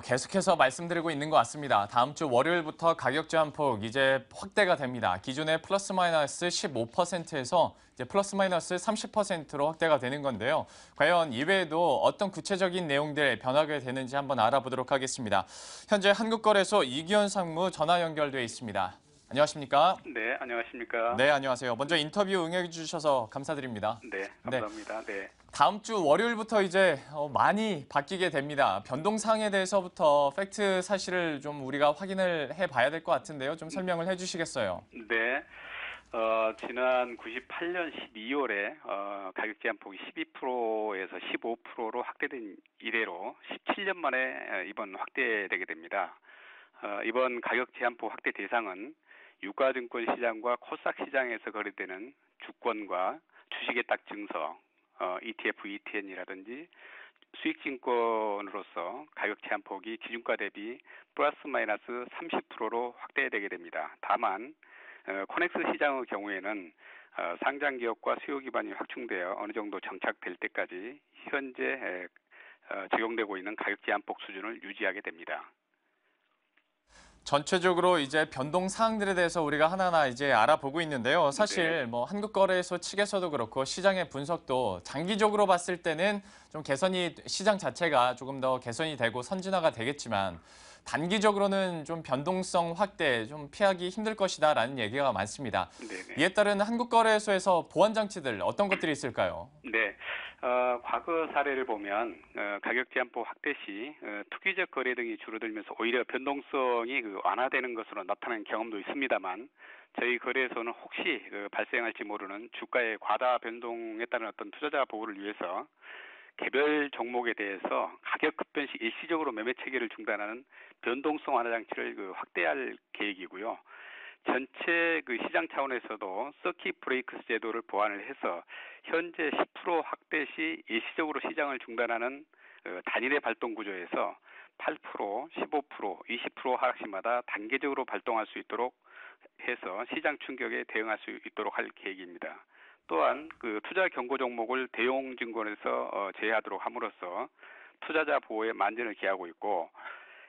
계속해서 말씀드리고 있는 것 같습니다. 다음 주 월요일부터 가격 제한폭 이제 확대가 됩니다. 기존의 플러스 마이너스 15%에서 이제 플러스 마이너스 30%로 확대가 되는 건데요. 과연 이외에도 어떤 구체적인 내용들 변화가 되는지 한번 알아보도록 하겠습니다. 현재 한국거래소 이기현 상무 전화 연결돼 있습니다. 안녕하십니까? 네, 안녕하십니까? 네, 안녕하세요. 먼저 인터뷰 응해 주셔서 감사드립니다. 네, 네. 감사합니다. 네. 네. 다음 주 월요일부터 이제 어, 많이 바뀌게 됩니다. 변동사항에 대해서부터 팩트 사실을 좀 우리가 확인을 해 봐야 될 것 같은데요. 좀 설명을 해 주시겠어요? 네. 어, 지난 98년 12월에 어, 가격 제한 폭이 12%에서 15%로 확대된 이래로 17년 만에 어, 이번 확대되게 됩니다. 어, 이번 가격 제한폭 확대 대상은 유가증권 시장과 코스닥 시장에서 거래되는 주권과 주식의 딱 증서, 어, ETF, ETN이라든지 수익증권으로서 가격 제한 폭이 기준가 대비 플러스 마이너스 30%로 확대되게 됩니다. 다만 어, 코넥스 시장의 경우에는 어, 상장 기업과 수요 기반이 확충되어 어느 정도 정착될 때까지 현재 에, 어, 적용되고 있는 가격 제한폭 수준을 유지하게 됩니다. 전체적으로 이제 변동 사항들에 대해서 우리가 하나하나 이제 알아보고 있는데요. 사실 네. 뭐 한국거래소 측에서도 그렇고 시장의 분석도 장기적으로 봤을 때는 좀 개선이 시장 자체가 조금 더 개선이 되고 선진화가 되겠지만 단기적으로는 좀 변동성 확대 좀 피하기 힘들 것이다라는 얘기가 많습니다. 네 이에 따른 한국거래소에서 보안 장치들 어떤 것들이 있을까요? 네. 어, 과거 사례를 보면 어, 가격 제한법 확대 시 어, 투기적 거래 등이 줄어들면서 오히려 변동성이 그 완화되는 것으로 나타난 경험도 있습니다만 저희 거래에서는 혹시 그 발생할지 모르는 주가의 과다 변동에 따른 어떤 투자자 보호를 위해서 개별 종목에 대해서 가격 급변 시 일시적으로 매매 체계를 중단하는 변동성 완화 장치를 그 확대할 계획이고요. 전체 그 시장 차원에서도 서킷 브레이크 제도를 보완을 해서 현재 10% 확대 시 일시적으로 시장을 중단하는 어, 단일의 발동 구조에서 8%, 15%, 20% 하락시마다 단계적으로 발동할 수 있도록 해서 시장 충격에 대응할 수 있도록 할 계획입니다. 또한 그 투자 경고 종목을 대용 증권에서 어, 제외하도록 함으로써 투자자 보호에 만전을 기하고 있고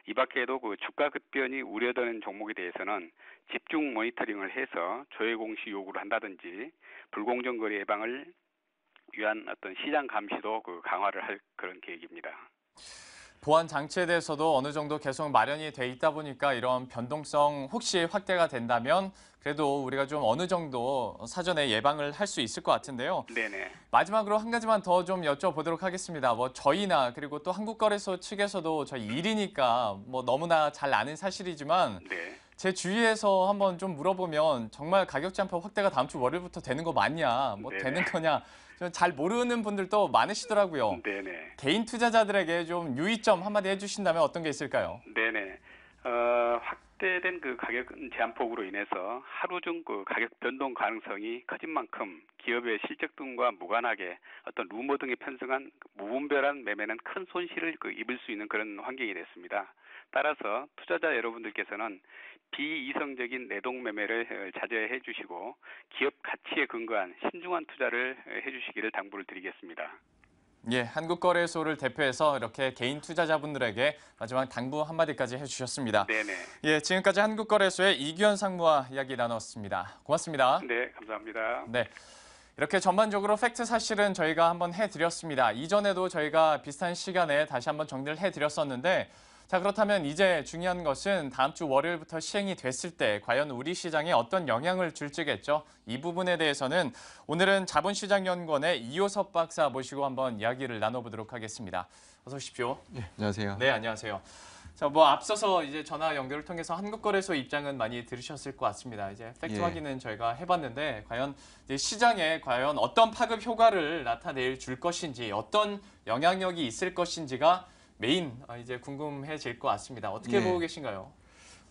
이 밖에도 그 주가 급변이 우려되는 종목에 대해서는 집중 모니터링을 해서 조회 공시 요구를 한다든지 불공정 거래 예방을 위한 어떤 시장 감시도 그 강화를 할 그런 계획입니다. 보안 장치에 대해서도 어느 정도 계속 마련이 돼 있다 보니까 이런 변동성 혹시 확대가 된다면 그래도 우리가 좀 어느 정도 사전에 예방을 할 수 있을 것 같은데요. 네네. 마지막으로 한 가지만 더 좀 여쭤보도록 하겠습니다. 뭐 저희나 그리고 또 한국거래소 측에서도 저희 일이니까 뭐 너무나 잘 아는 사실이지만 네. 제 주위에서 한번 좀 물어보면 정말 가격 제한 확대가 다음 주 월요일부터 되는 거 맞냐, 뭐 네네. 되는 거냐 잘 모르는 분들도 많으시더라고요. 네네. 개인 투자자들에게 좀 유의점 한마디 해주신다면 어떤 게 있을까요? 네네. 어, 확대된 그 가격 제한폭으로 인해서 하루 중 그 가격 변동 가능성이 커진 만큼 기업의 실적 등과 무관하게 어떤 루머 등의 편성한 무분별한 매매는 큰 손실을 그 입을 수 있는 그런 환경이 됐습니다. 따라서 투자자 여러분들께서는 비이성적인 내동매매를 어, 자제해 주시고 기업 가치에 근거한 신중한 투자를 어, 해 주시기를 당부를 드리겠습니다. 예, 한국거래소를 대표해서 이렇게 개인 투자자분들에게 마지막 당부 한마디까지 해주셨습니다. 네네. 예, 지금까지 한국거래소의 이규현 상무와 이야기 나눴습니다. 고맙습니다. 네, 감사합니다. 네. 이렇게 전반적으로 팩트 사실은 저희가 한번 해드렸습니다. 이전에도 저희가 비슷한 시간에 다시 한번 정리를 해드렸었는데 자 그렇다면 이제 중요한 것은 다음 주 월요일부터 시행이 됐을 때 과연 우리 시장에 어떤 영향을 줄지겠죠. 이 부분에 대해서는 오늘은 자본시장연구원의 이호섭 박사 모시고 한번 이야기를 나눠보도록 하겠습니다. 어서 오십시오. 네, 안녕하세요. 네, 안녕하세요. 자, 뭐 앞서서 이제 전화 연결을 통해서 한국거래소 입장은 많이 들으셨을 것 같습니다. 이제 팩트 예. 확인은 저희가 해봤는데 과연 시장에 과연 어떤 파급 효과를 나타낼 줄 것인지 어떤 영향력이 있을 것인지가 메인 아, 이제 궁금해질 것 같습니다. 어떻게 네. 보고 계신가요?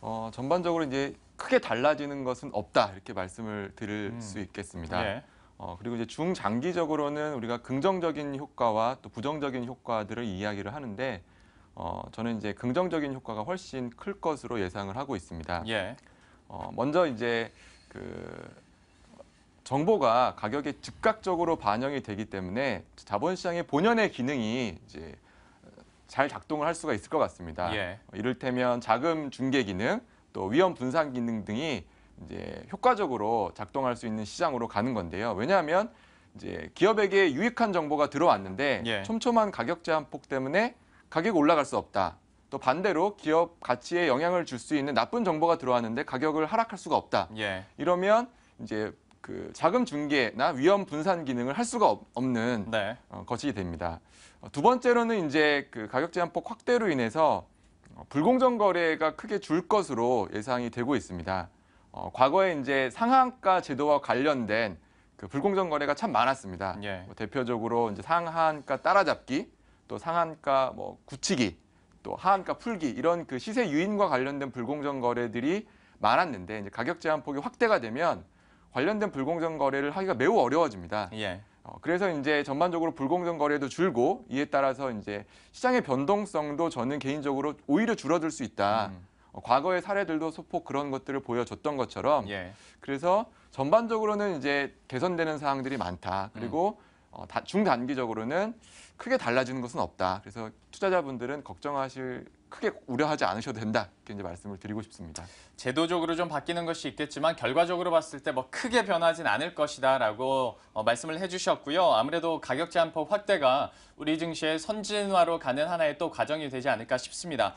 어, 전반적으로 이제 크게 달라지는 것은 없다 이렇게 말씀을 드릴 음. 수 있겠습니다. 네. 어, 그리고 이제 중장기적으로는 우리가 긍정적인 효과와 또 부정적인 효과들을 이야기를 하는데 어, 저는 이제 긍정적인 효과가 훨씬 클 것으로 예상을 하고 있습니다. 예. 어, 먼저 이제 그 정보가 가격에 즉각적으로 반영이 되기 때문에 자본시장의 본연의 기능이 이제 잘 작동을 할 수가 있을 것 같습니다. 예. 이를테면 자금 중개 기능, 또 위험 분산 기능 등이 이제 효과적으로 작동할 수 있는 시장으로 가는 건데요. 왜냐하면 이제 기업에게 유익한 정보가 들어왔는데 예. 촘촘한 가격 제한 폭 때문에 가격이 올라갈 수 없다. 또 반대로 기업 가치에 영향을 줄 수 있는 나쁜 정보가 들어왔는데 가격을 하락할 수가 없다. 예. 이러면 이제 그 자금 중개나 위험 분산 기능을 할 수가 없, 는 네. 어, 것이 됩니다. 어, 두 번째로는 이제 그 가격 제한폭 확대로 인해서 어, 불공정 거래가 크게 줄 것으로 예상이 되고 있습니다. 어, 과거에 이제 상한가 제도와 관련된 그 불공정 거래가 참 많았습니다. 예. 뭐 대표적으로 이제 상한가 따라잡기, 또 상한가 뭐 굳히기, 또 하한가 풀기 이런 그 시세 유인과 관련된 불공정 거래들이 많았는데 이제 가격 제한 폭이 확대가 되면 관련된 불공정 거래를 하기가 매우 어려워집니다. 예. 어, 그래서 이제 전반적으로 불공정 거래도 줄고 이에 따라서 이제 시장의 변동성도 저는 개인적으로 오히려 줄어들 수 있다. 음. 어, 과거의 사례들도 소폭 그런 것들을 보여줬던 것처럼 예. 그래서 전반적으로는 이제 개선되는 사항들이 많다. 그리고 음. 어, 중단기적으로는 크게 달라지는 것은 없다. 그래서 투자자분들은 걱정하실 크게 우려하지 않으셔도 된다 이렇게 이제 말씀을 드리고 싶습니다. 제도적으로 좀 바뀌는 것이 있겠지만 결과적으로 봤을 때 뭐 크게 변하진 않을 것이다라고 어, 말씀을 해주셨고요. 아무래도 가격 제한법 확대가 우리 증시의 선진화로 가는 하나의 또 과정이 되지 않을까 싶습니다.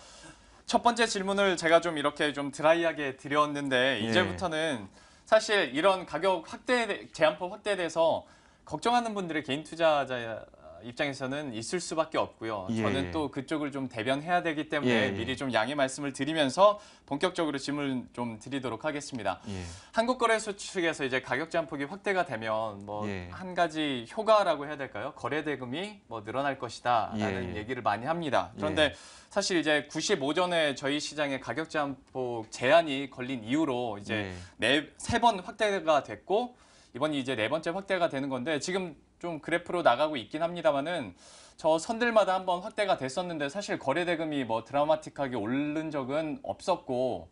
첫 번째 질문을 제가 좀 이렇게 좀 드라이하게 드렸는데 예. 이제부터는 사실 이런 가격 확대 제한법 확대에 대해서 걱정하는 분들의 개인 투자자 입장에서는 있을 수밖에 없고요. 예. 저는 또 그쪽을 좀 대변해야 되기 때문에 예. 미리 좀 양해 말씀을 드리면서 본격적으로 질문 좀 드리도록 하겠습니다. 예. 한국거래소 측에서 이제 가격 제폭이 확대가 되면 뭐한 예. 가지 효과라고 해야 될까요? 거래 대금이 뭐 늘어날 것이다라는 예. 얘기를 많이 합니다. 그런데 예. 사실 이제 95전에 저희 시장에 가격 제폭 제한이 걸린 이후로 이제 네 세 번 확대가 됐고 이번이 이제 네 번째 확대가 되는 건데 지금 좀 그래프로 나가고 있긴 합니다만은 저 선들마다 한번 확대가 됐었는데 사실 거래 대금이 뭐 드라마틱하게 오른 적은 없었고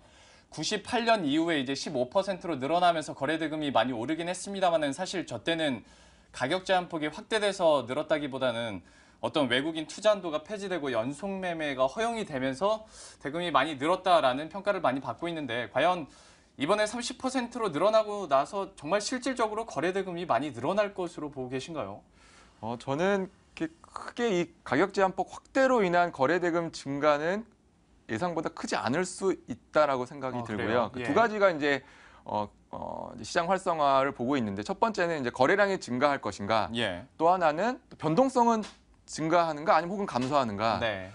98년 이후에 이제 15%로 늘어나면서 거래 대금이 많이 오르긴 했습니다만은 사실 저 때는 가격 제한 폭이 확대돼서 늘었다기보다는 어떤 외국인 투자한도가 폐지되고 연속 매매가 허용이 되면서 대금이 많이 늘었다라는 평가를 많이 받고 있는데 과연 이번에 30%로 늘어나고 나서 정말 실질적으로 거래 대금이 많이 늘어날 것으로 보고 계신가요? 어, 저는 크게 이 가격 제한법 확대로 인한 거래 대금 증가는 예상보다 크지 않을 수 있다라고 생각이 어, 들고요. 그 예. 두 가지가 이제 어, 어, 시장 활성화를 보고 있는데 첫 번째는 이제 거래량이 증가할 것인가, 예. 또 하나는 변동성은 증가하는가 아니면 혹은 감소하는가. 네.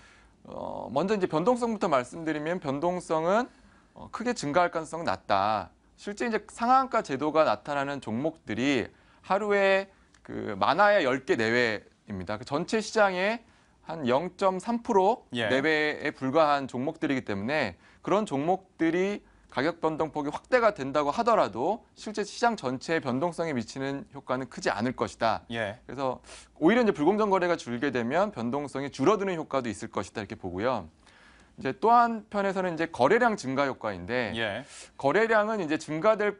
어, 먼저 이제 변동성부터 말씀드리면 변동성은 어, 크게 증가할 가능성이 낮다. 실제 이제 상한가 제도가 나타나는 종목들이 하루에 그 많아야 10개 내외입니다. 그 전체 시장의 한0.3% 예. 내외에 불과한 종목들이기 때문에 그런 종목들이 가격 변동폭이 확대가 된다고 하더라도 실제 시장 전체의 변동성에 미치는 효과는 크지 않을 것이다. 예. 그래서 오히려 이제 불공정 거래가 줄게 되면 변동성이 줄어드는 효과도 있을 것이다 이렇게 보고요. 이제 또 한편에서는 이제 거래량 증가 효과인데 예. 거래량은 이제 증가될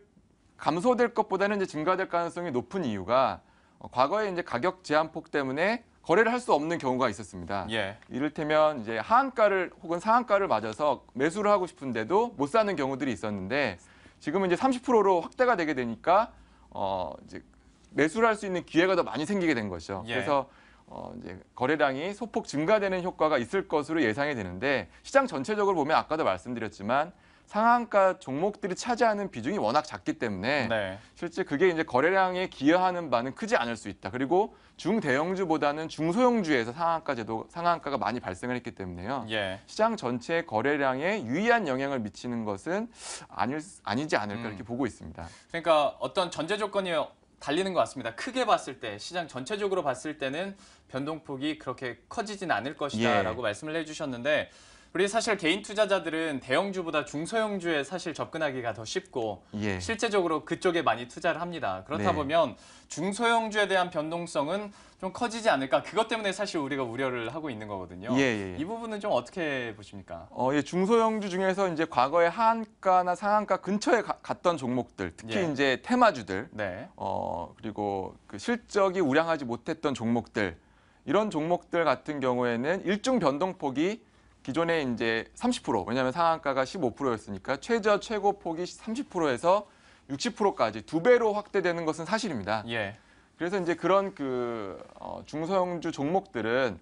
감소될 것보다는 이제 증가될 가능성이 높은 이유가 어, 과거에 이제 가격 제한폭 때문에 거래를 할 수 없는 경우가 있었습니다. 예. 이를테면 이제 하한가를 혹은 상한가를 맞아서 매수를 하고 싶은데도 못 사는 경우들이 있었는데 지금은 이제 30%로 확대가 되게 되니까 어 이제 매수를 할 수 있는 기회가 더 많이 생기게 된 거죠. 예. 그래서 어, 이제 거래량이 소폭 증가되는 효과가 있을 것으로 예상이 되는데 시장 전체적으로 보면 아까도 말씀드렸지만 상한가 종목들이 차지하는 비중이 워낙 작기 때문에 네. 실제 그게 이제 거래량에 기여하는 바는 크지 않을 수 있다. 그리고 중대형주보다는 중소형주에서 상한가 제도 상한가가 많이 발생을 했기 때문에요. 예. 시장 전체 거래량에 유의한 영향을 미치는 것은 아닐, 아니지 않을까 음. 이렇게 보고 있습니다. 그러니까 어떤 전제 조건이 달리는 것 같습니다. 크게 봤을 때 시장 전체적으로 봤을 때는 변동폭이 그렇게 커지진 않을 것이다라고 예. 말씀을 해주셨는데 우리 사실 개인 투자자들은 대형주보다 중소형주에 사실 접근하기가 더 쉽고 예. 실제적으로 그쪽에 많이 투자를 합니다. 그렇다 네. 보면 중소형주에 대한 변동성은 좀 커지지 않을까 그것 때문에 사실 우리가 우려를 하고 있는 거거든요. 예, 예. 예. 이 부분은 좀 어떻게 보십니까? 어, 예, 중소형주 중에서 이제 과거에 하한가나 상한가 근처에 가, 갔던 종목들, 특히 예. 이제 테마주들, 네. 어, 그리고 그 실적이 우량하지 못했던 종목들 이런 종목들 같은 경우에는 일중 변동폭이 기존에 이제 30% 왜냐하면 상한가가 15%였으니까 최저 최고 폭이 30%에서 60%까지 두 배로 확대되는 것은 사실입니다. 예. 그래서 이제 그런 그 어, 중소형주 종목들은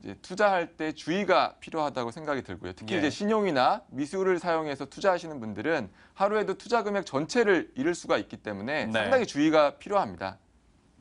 이제 투자할 때 주의가 필요하다고 생각이 들고요. 특히 예. 이제 신용이나 미술을 사용해서 투자하시는 분들은 하루에도 투자 금액 전체를 잃을 수가 있기 때문에 네. 상당히 주의가 필요합니다.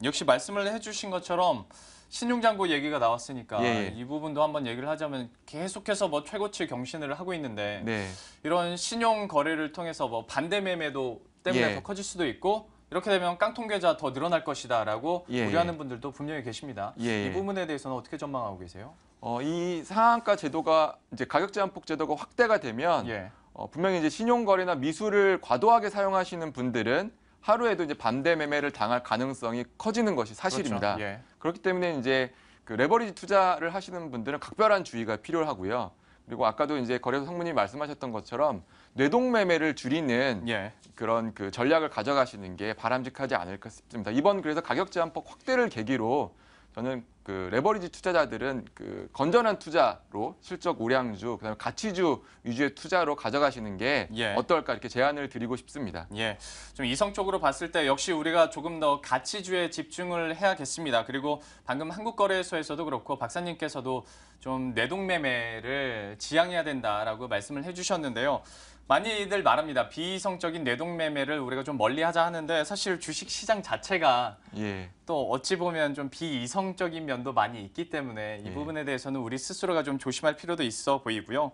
역시 말씀을 해주신 것처럼 신용장고 얘기가 나왔으니까 예, 예. 이 부분도 한번 얘기를 하자면 계속해서 뭐 최고치 경신을 하고 있는데 네. 이런 신용 거래를 통해서 뭐 반대 매매도 때문에 예. 더 커질 수도 있고 이렇게 되면 깡통 계좌 더 늘어날 것이다라고 예, 예. 우려하는 분들도 분명히 계십니다. 예. 이 예. 부분에 대해서는 어떻게 전망하고 계세요? 어, 이 상한가 제도가 이제 가격 제한폭 제도가 확대가 되면 예. 어, 분명히 이제 신용거래나 미수를 과도하게 사용하시는 분들은 하루에도 이제 반대 매매를 당할 가능성이 커지는 것이 사실입니다. 그렇죠. 예. 그렇기 때문에 이제 그 레버리지 투자를 하시는 분들은 각별한 주의가 필요하고요. 그리고 아까도 이제 거래소 상무님 말씀하셨던 것처럼 뇌동 매매를 줄이는 예. 그런 그 전략을 가져가시는 게 바람직하지 않을까 싶습니다. 이번 그래서 가격 제한법 확대를 계기로 저는 그 레버리지 투자자들은 그 건전한 투자로 실적 우량주 그다음에 가치주 위주의 투자로 가져가시는 게 예. 어떨까 이렇게 제안을 드리고 싶습니다. 예. 좀 이성적으로 봤을 때 역시 우리가 조금 더 가치주에 집중을 해야겠습니다. 그리고 방금 한국거래소에서도 그렇고 박사님께서도 좀 내동매매를 지양해야 된다라고 말씀을 해주셨는데요. 많이들 말합니다. 비이성적인 뇌동매매를 우리가 좀 멀리하자 하는데 사실 주식 시장 자체가 예. 또 어찌 보면 좀 비이성적인 면도 많이 있기 때문에 이 예. 부분에 대해서는 우리 스스로가 좀 조심할 필요도 있어 보이고요.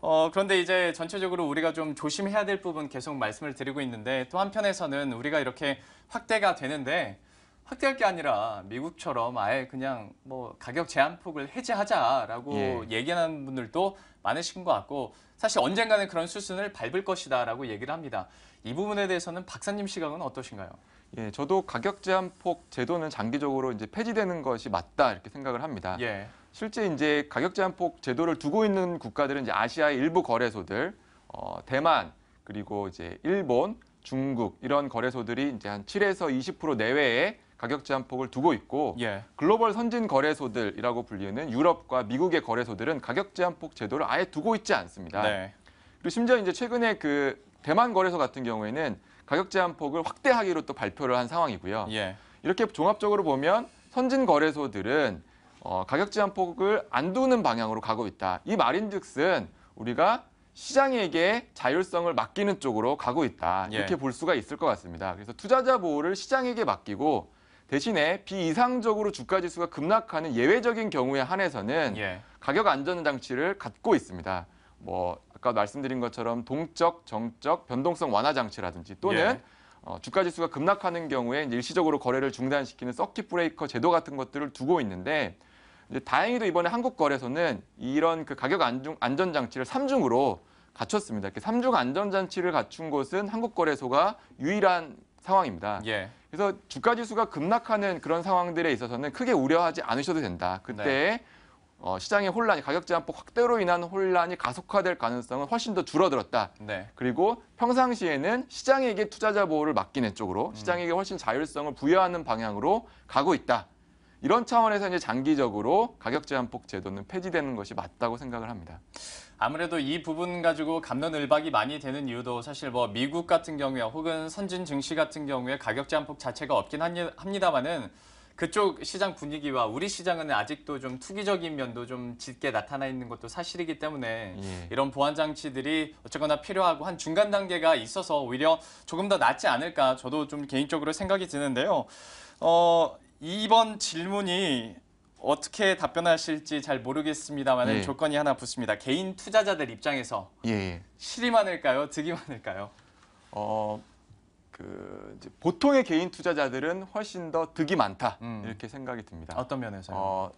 어, 그런데 이제 전체적으로 우리가 좀 조심해야 될 부분 계속 말씀을 드리고 있는데 또 한편에서는 우리가 이렇게 확대가 되는데 확대할 게 아니라 미국처럼 아예 그냥 뭐 가격 제한폭을 해제하자라고 예. 얘기하는 분들도 많으신 것 같고 사실 언젠가는 그런 수순을 밟을 것이다 라고 얘기를 합니다. 이 부분에 대해서는 박사님 시각은 어떠신가요? 예, 저도 가격 제한폭 제도는 장기적으로 이제 폐지되는 것이 맞다 이렇게 생각을 합니다. 예. 실제 이제 가격 제한폭 제도를 두고 있는 국가들은 이제 아시아의 일부 거래소들, 어, 대만 그리고 이제 일본, 중국 이런 거래소들이 이제 한 7에서 20% 내외의 가격 제한폭을 두고 있고 예. 글로벌 선진 거래소들이라고 불리는 유럽과 미국의 거래소들은 가격 제한폭 제도를 아예 두고 있지 않습니다. 네. 그리고 심지어 이제 최근에 그 대만 거래소 같은 경우에는 가격 제한폭을 확대하기로 또 발표를 한 상황이고요. 예. 이렇게 종합적으로 보면 선진 거래소들은 어, 가격 제한폭을 안 두는 방향으로 가고 있다. 이 말인즉슨 우리가 시장에게 자율성을 맡기는 쪽으로 가고 있다. 예. 이렇게 예. 볼 수가 있을 것 같습니다. 그래서 투자자 보호를 시장에게 맡기고 대신에 비이상적으로 주가 지수가 급락하는 예외적인 경우에 한해서는 예. 가격 안전 장치를 갖고 있습니다. 뭐 아까 말씀드린 것처럼 동적, 정적, 변동성 완화 장치라든지 또는 예. 어, 주가 지수가 급락하는 경우에 일시적으로 거래를 중단시키는 서킷 브레이커 제도 같은 것들을 두고 있는데 다행히도 이번에 한국 거래소는 이런 그 가격 안중, 안전 장치를 삼중으로 갖췄습니다. 이렇게 3중 안전 장치를 갖춘 곳은 한국 거래소가 유일한 상황입니다. 예. 그래서 주가 지수가 급락하는 그런 상황들에 있어서는 크게 우려하지 않으셔도 된다. 그때 네. 어, 시장의 혼란이 가격 제한폭 확대로 인한 혼란이 가속화될 가능성은 훨씬 더 줄어들었다. 네. 그리고 평상시에는 시장에게 투자자 보호를 맡기는 쪽으로 음. 시장에게 훨씬 자율성을 부여하는 방향으로 가고 있다. 이런 차원에서 이제 장기적으로 가격 제한폭 제도는 폐지되는 것이 맞다고 생각을 합니다. 아무래도 이 부분 가지고 감론을박이 많이 되는 이유도 사실 뭐 미국 같은 경우에 혹은 선진 증시 같은 경우에 가격 제한폭 자체가 없긴 합니다만은 그쪽 시장 분위기와 우리 시장은 아직도 좀 투기적인 면도 좀 짙게 나타나 있는 것도 사실이기 때문에 예. 이런 보안 장치들이 어쨌거나 필요하고 한 중간 단계가 있어서 오히려 조금 더 낫지 않을까 저도 좀 개인적으로 생각이 드는데요. 어, 이번 질문이 어떻게 답변하실지 잘 모르겠습니다만 예. 조건이 하나 붙습니다. 개인 투자자들 입장에서 예, 예. 실이 많을까요? 득이 많을까요? 어, 그 이제 보통의 개인 투자자들은 훨씬 더 득이 많다 음. 이렇게 생각이 듭니다. 어떤 면에서요? 어,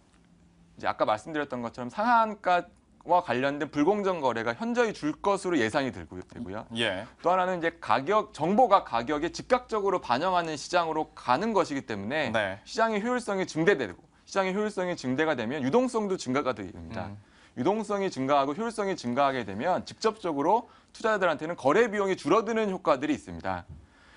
이제 아까 말씀드렸던 것처럼 상한가 와 관련된 불공정 거래가 현저히 줄 것으로 예상이 되고요. 예. 또 하나는 이제 가격 정보가 가격에 즉각적으로 반영하는 시장으로 가는 것이기 때문에 네. 시장의 효율성이 증대되고 시장의 효율성이 증대가 되면 유동성도 증가가 됩니다. 음. 유동성이 증가하고 효율성이 증가하게 되면 직접적으로 투자자들한테는 거래 비용이 줄어드는 효과들이 있습니다.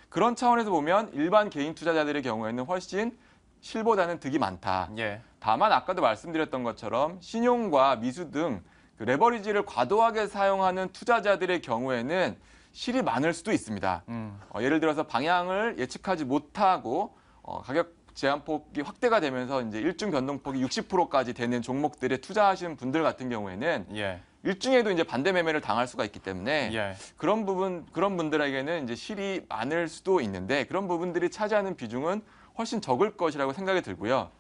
그런 차원에서 보면 일반 개인 투자자들의 경우에는 훨씬 실보다는 득이 많다. 예. 다만 아까도 말씀드렸던 것처럼 신용과 미수 등 그 레버리지를 과도하게 사용하는 투자자들의 경우에는 실이 많을 수도 있습니다. 음. 어, 예를 들어서 방향을 예측하지 못하고 어, 가격 제한폭이 확대가 되면서 이제 일중 변동폭이 60%까지 되는 종목들에 투자하시는 분들 같은 경우에는 예. 일중에도 이제 반대 매매를 당할 수가 있기 때문에 예. 그런 부분 그런 분들에게는 이제 실이 많을 수도 있는데 그런 부분들이 차지하는 비중은 훨씬 적을 것이라고 생각이 들고요.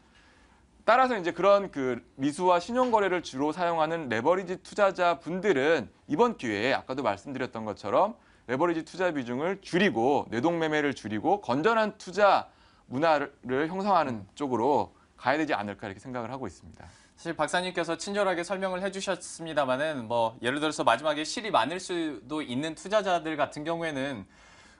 따라서 이제 그런 그 미수와 신용 거래를 주로 사용하는 레버리지 투자자 분들은 이번 기회에 아까도 말씀드렸던 것처럼 레버리지 투자 비중을 줄이고 뇌동 매매를 줄이고 건전한 투자 문화를 형성하는 음. 쪽으로 가야 되지 않을까 이렇게 생각을 하고 있습니다. 사실 박사님께서 친절하게 설명을 해주셨습니다만은 뭐 예를 들어서 마지막에 실이 많을 수도 있는 투자자들 같은 경우에는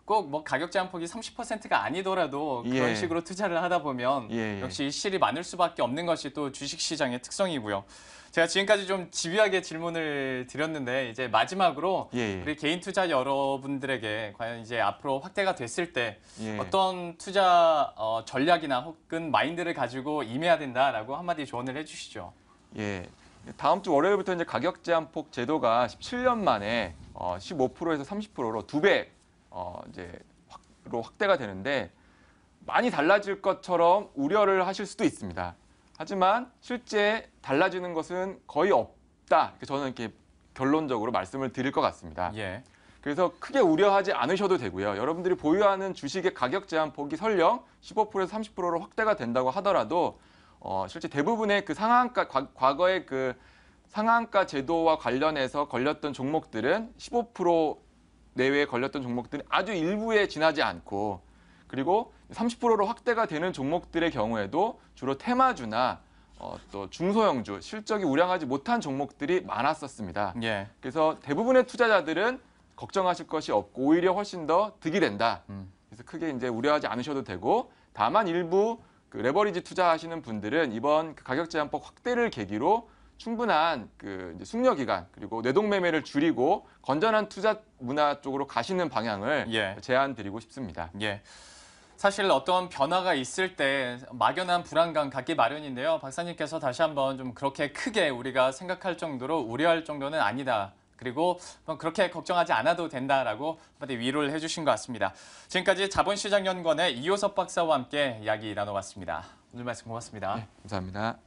꼭 뭐 가격 제한폭이 30%가 아니더라도 예. 그런 예. 식으로 투자를 하다 보면 예예. 예. 역시 실이 많을 수밖에 없는 것이 또 주식시장의 특성이고요. 제가 지금까지 좀 집요하게 질문을 드렸는데 이제 마지막으로 예, 예. 우리 개인 투자 여러분들에게 과연 이제 앞으로 확대가 됐을 때 예. 어떤 투자 어, 전략이나 혹은 마인드를 가지고 임해야 된다라고 한마디 조언을 해주시죠. 예. 다음 주 월요일부터 이제 가격 제한폭 제도가 17년 만에 어, 15%에서 30%로 두 배 어, 이제 확, 로 확대가 되는데 많이 달라질 것처럼 우려를 하실 수도 있습니다. 하지만 실제 달라지는 것은 거의 없다. 저는 이렇게 결론적으로 말씀을 드릴 것 같습니다. 예. 그래서 크게 우려하지 않으셔도 되고요. 여러분들이 보유하는 주식의 가격 제한 폭이 설령 15%에서 30%로 확대가 된다고 하더라도 어, 실제 대부분의 그 상한가 과거의 그 상한가 제도와 관련해서 걸렸던 종목들은 15% 내외에 걸렸던 종목들은 아주 일부에 지나지 않고 그리고 30%로 확대가 되는 종목들의 경우에도 주로 테마주나 어, 또 중소형주 실적이 우량하지 못한 종목들이 많았었습니다. 예. 그래서 대부분의 투자자들은 걱정하실 것이 없고 오히려 훨씬 더 득이 된다. 음. 그래서 크게 이제 우려하지 않으셔도 되고 다만 일부 그 레버리지 투자하시는 분들은 이번 그 가격 제한법 확대를 계기로 충분한 그 이제 숙려 기간 그리고 내동 매매를 줄이고 건전한 투자 문화 쪽으로 가시는 방향을 예. 제안 드리고 싶습니다. 예. 사실 어떤 변화가 있을 때 막연한 불안감 갖기 마련인데요. 박사님께서 다시 한번 좀 그렇게 크게 우리가 생각할 정도로 우려할 정도는 아니다. 그리고 뭐 그렇게 걱정하지 않아도 된다라고 한마디 위로를 해주신 것 같습니다. 지금까지 자본시장연구원의 이호섭 박사와 함께 이야기 나눠봤습니다. 오늘 말씀 고맙습니다. 네, 감사합니다.